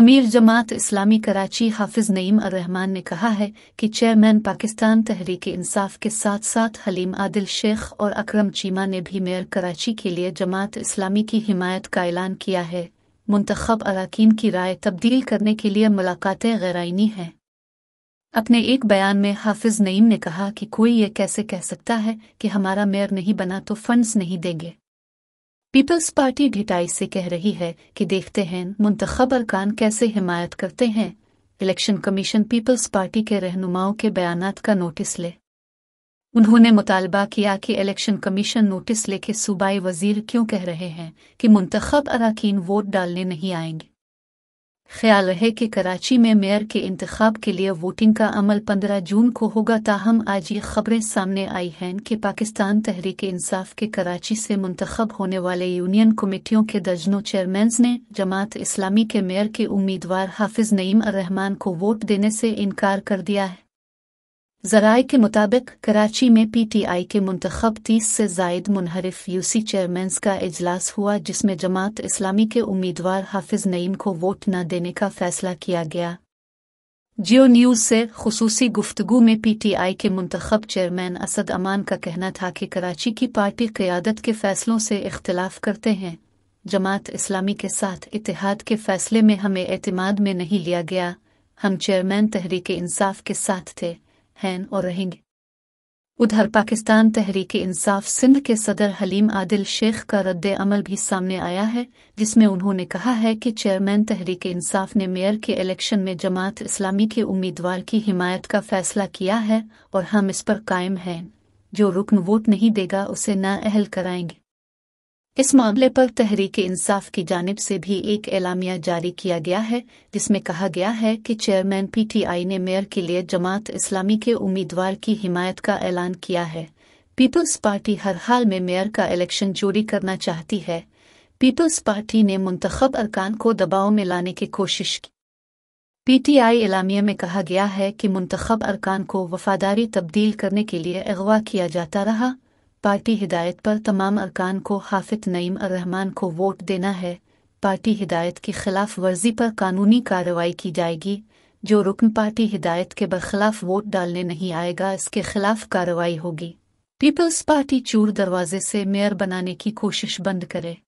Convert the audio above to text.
अमीर जमात इस्लामी कराची हाफिज नईम अर्रहमान ने कहा है कि चेयरमैन पाकिस्तान तहरीक इंसाफ के साथ साथ हलीम आदिल शेख और अकरम चीमा ने भी मेयर कराची के लिए जमात इस्लामी की हिमायत का ऐलान किया है मुंतखब अरकान की राय तब्दील करने के लिए मुलाकातें आईनी हैं अपने एक बयान में हाफिज नईम ने कहा कि कोई ये कैसे कह सकता है कि हमारा मेयर नहीं बना तो फंड्स नहीं देंगे पीपल्स पार्टी ढिटाई से कह रही है कि देखते हैं मुंतखब अरकान कैसे हिमायत करते हैं इलेक्शन कमीशन पीपल्स पार्टी के रहनुमाओं के बयान का नोटिस ले उन्होंने मुतालबा किया कि इलेक्शन कमीशन नोटिस लेके सूबाई वजीर क्यों कह रहे हैं कि मुंतखब अरकान वोट डालने नहीं आएंगे ख्याल है कि कराची में मेयर के इंतखब के लिए वोटिंग का अमल 15 जून को होगा ताहम आज ये खबरें सामने आई हैं कि पाकिस्तान तहरीक इंसाफ के कराची से मुंतखब होने वाले यूनियन कमेटियों के दर्जनों चेयरमैन ने जमात इस्लामी के मेयर के उम्मीदवार हाफिज नईम रहमान को वोट देने से इनकार कर दिया है जराए के मुताबिक कराची में पीटीआई के मंतखब तीस से जायद मुनहरफ यूसी चेयरमैंस का अजलास हुआ जिसमें जमात इस्लामी के उम्मीदवार हाफिज नईम को वोट न देने का फैसला किया गया जियो न्यूज़ से खसूसी गुफ्तगु में पीटीआई के मंतखब चेयरमैन असद अमान का कहना था कि कराची की पार्टी क्यादत के फैसलों से इख्तलाफ करते हैं जमात इस्लामी के साथ इतिहाद के फैसले में हमें एतमाद में नहीं लिया गया हम चेयरमैन तहरीक इंसाफ के साथ थे हैं और रहेंगे उधर पाकिस्तान तहरीक इंसाफ सिंध के सदर हलीम आदिल शेख का रद्द अमल भी सामने आया है जिसमें उन्होंने कहा है कि चेयरमैन तहरीक इंसाफ ने मेयर के इलेक्शन में जमात इस्लामी के उम्मीदवार की हिमायत का फैसला किया है और हम इस पर कायम हैं जो रुकन वोट नहीं देगा उसे नाअहल कराएंगे इस मामले पर तहरीक इंसाफ की जानब से भी एक एलामिया जारी किया गया है जिसमें कहा गया है कि चेयरमैन पीटीआई ने मेयर के लिए जमात इस्लामी के उम्मीदवार की हिमायत का ऐलान किया है पीपल्स पार्टी हर हाल में मेयर का इलेक्शन चोरी करना चाहती है पीपल्स पार्टी ने मुंतखब अरकान को दबाव में लाने की कोशिश की पीटीआई इलामिया में कहा गया है कि मुंतखब अरकान को वफादारी तब्दील करने के लिए अगवा किया जाता रहा पार्टी हिदायत पर तमाम अरकान को हाफिज नईम रहमान को वोट देना है पार्टी हिदायत की खिलाफ वर्जी पर कानूनी कार्रवाई की जाएगी जो रुकन पार्टी हिदायत के बरखिलाफ वोट डालने नहीं आएगा इसके खिलाफ कार्रवाई होगी पीपल्स पार्टी चूर दरवाजे से मेयर बनाने की कोशिश बंद करे